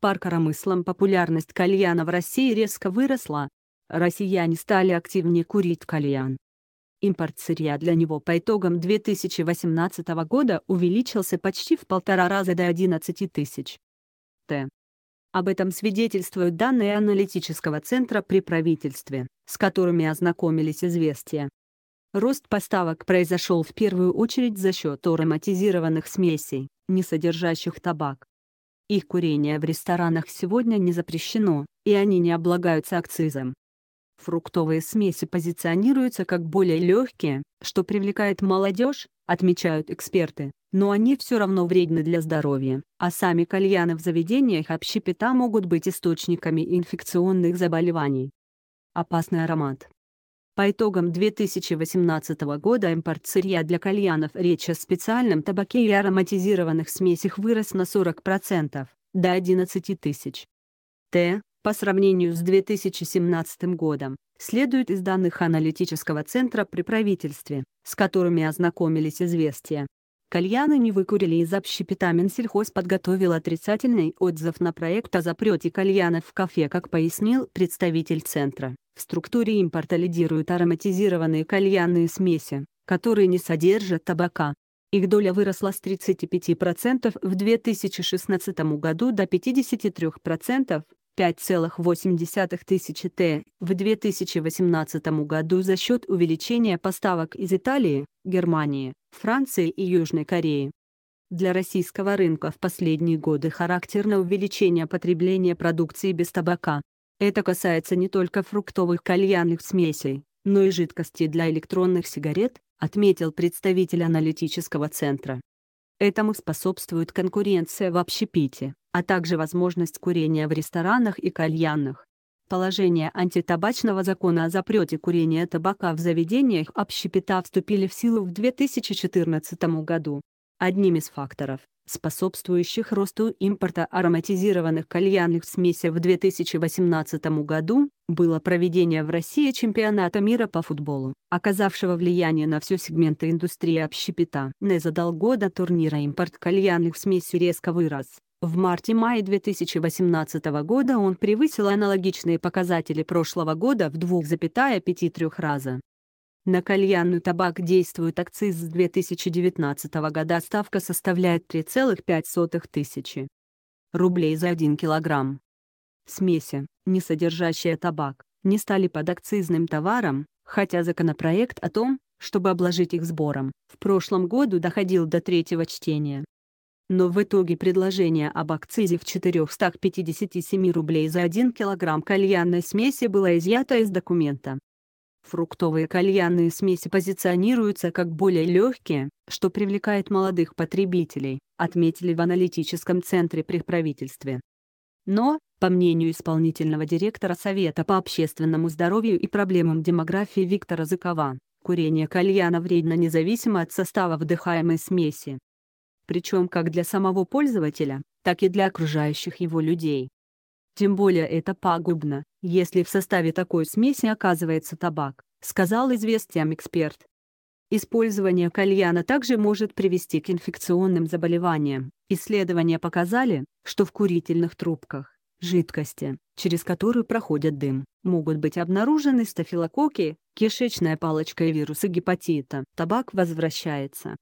Паркера мыслом популярность кальяна в России резко выросла. Россияне стали активнее курить кальян. Импорт сырья для него по итогам 2018 года увеличился почти в полтора раза до 11 тысяч. Т. Об этом свидетельствуют данные аналитического центра при правительстве, с которыми ознакомились известия. Рост поставок произошел в первую очередь за счет ароматизированных смесей, не содержащих табак. Их курение в ресторанах сегодня не запрещено, и они не облагаются акцизом. Фруктовые смеси позиционируются как более легкие, что привлекает молодежь, отмечают эксперты, но они все равно вредны для здоровья, а сами кальяны в заведениях общепита могут быть источниками инфекционных заболеваний. Опасный аромат по итогам 2018 года импорт сырья для кальянов речи о специальном табаке и ароматизированных смесях вырос на 40%, до 11 тысяч. Т. По сравнению с 2017 годом, следует из данных аналитического центра при правительстве, с которыми ознакомились известия, Кальяны не выкурили из общепита Минсельхоз подготовил отрицательный отзыв на проект о запрете кальянов в кафе, как пояснил представитель центра. В структуре импорта лидируют ароматизированные кальянные смеси, которые не содержат табака. Их доля выросла с 35% в 2016 году до 53% 5,8 тысячи Т в 2018 году за счет увеличения поставок из Италии, Германии, Франции и Южной Кореи. Для российского рынка в последние годы характерно увеличение потребления продукции без табака. Это касается не только фруктовых кальянных смесей, но и жидкости для электронных сигарет, отметил представитель аналитического центра. Этому способствует конкуренция в общепите а также возможность курения в ресторанах и кальянах. Положение антитабачного закона о запрете курения табака в заведениях общепита вступили в силу в 2014 году. Одним из факторов, способствующих росту импорта ароматизированных кальянных смесей в 2018 году, было проведение в России чемпионата мира по футболу, оказавшего влияние на все сегменты индустрии общепита. незадолго до турнира импорт кальянных смесей резко вырос. В марте-мае 2018 года он превысил аналогичные показатели прошлого года в 2,53 раза. На кальянный табак действует акциз с 2019 года, а ставка составляет 3,5 тысячи рублей за 1 килограмм. Смеси, не содержащие табак, не стали подакцизным товаром, хотя законопроект о том, чтобы обложить их сбором, в прошлом году доходил до третьего чтения но в итоге предложение об акцизе в 457 рублей за 1 килограмм кальянной смеси было изъято из документа. Фруктовые кальянные смеси позиционируются как более легкие, что привлекает молодых потребителей, отметили в аналитическом центре при правительстве. Но, по мнению исполнительного директора Совета по общественному здоровью и проблемам демографии Виктора Зыкова, курение кальяна вредно независимо от состава вдыхаемой смеси причем как для самого пользователя, так и для окружающих его людей. Тем более это пагубно, если в составе такой смеси оказывается табак, сказал известный эксперт. Использование кальяна также может привести к инфекционным заболеваниям. Исследования показали, что в курительных трубках, жидкости, через которую проходит дым, могут быть обнаружены стафилококки, кишечная палочка и вирусы гепатита. Табак возвращается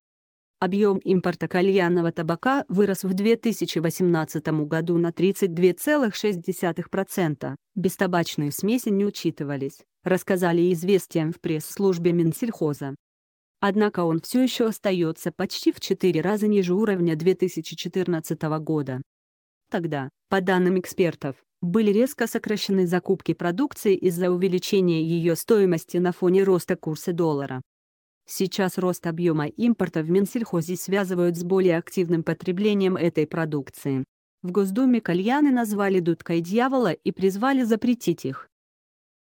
Объем импорта кальянного табака вырос в 2018 году на 32,6%. Бестабачные смеси не учитывались, рассказали известиям в пресс-службе Минсельхоза. Однако он все еще остается почти в 4 раза ниже уровня 2014 года. Тогда, по данным экспертов, были резко сокращены закупки продукции из-за увеличения ее стоимости на фоне роста курса доллара. Сейчас рост объема импорта в Минсельхозе связывают с более активным потреблением этой продукции. В Госдуме кальяны назвали дудкой дьявола и призвали запретить их.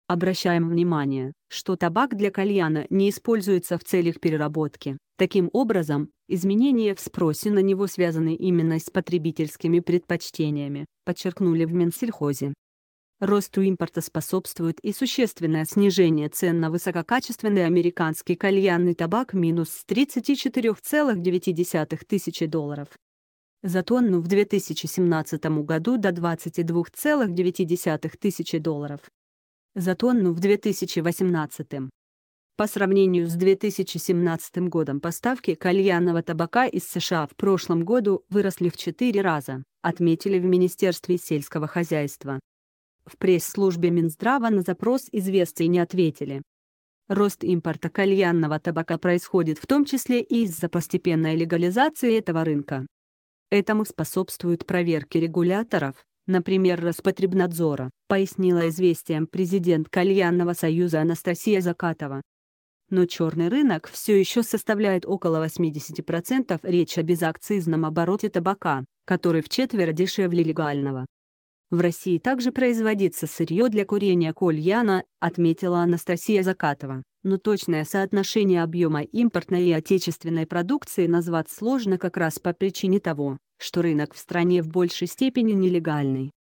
Обращаем внимание, что табак для кальяна не используется в целях переработки. Таким образом, изменения в спросе на него связаны именно с потребительскими предпочтениями, подчеркнули в Минсельхозе. Росту импорта способствует и существенное снижение цен на высококачественный американский кальянный табак минус с 34,9 тысячи долларов за тонну в 2017 году до 22,9 тысячи долларов за тонну в 2018. По сравнению с 2017 годом поставки кальянного табака из США в прошлом году выросли в 4 раза, отметили в Министерстве сельского хозяйства. В пресс-службе Минздрава на запрос известий не ответили. Рост импорта кальянного табака происходит в том числе и из-за постепенной легализации этого рынка. Этому способствуют проверки регуляторов, например, Роспотребнадзора, пояснила известиям президент Кальянного союза Анастасия Закатова. Но черный рынок все еще составляет около 80% речь о безакцизном обороте табака, который в четверо дешевле легального. В России также производится сырье для курения кальяна, отметила Анастасия Закатова, но точное соотношение объема импортной и отечественной продукции назвать сложно как раз по причине того, что рынок в стране в большей степени нелегальный.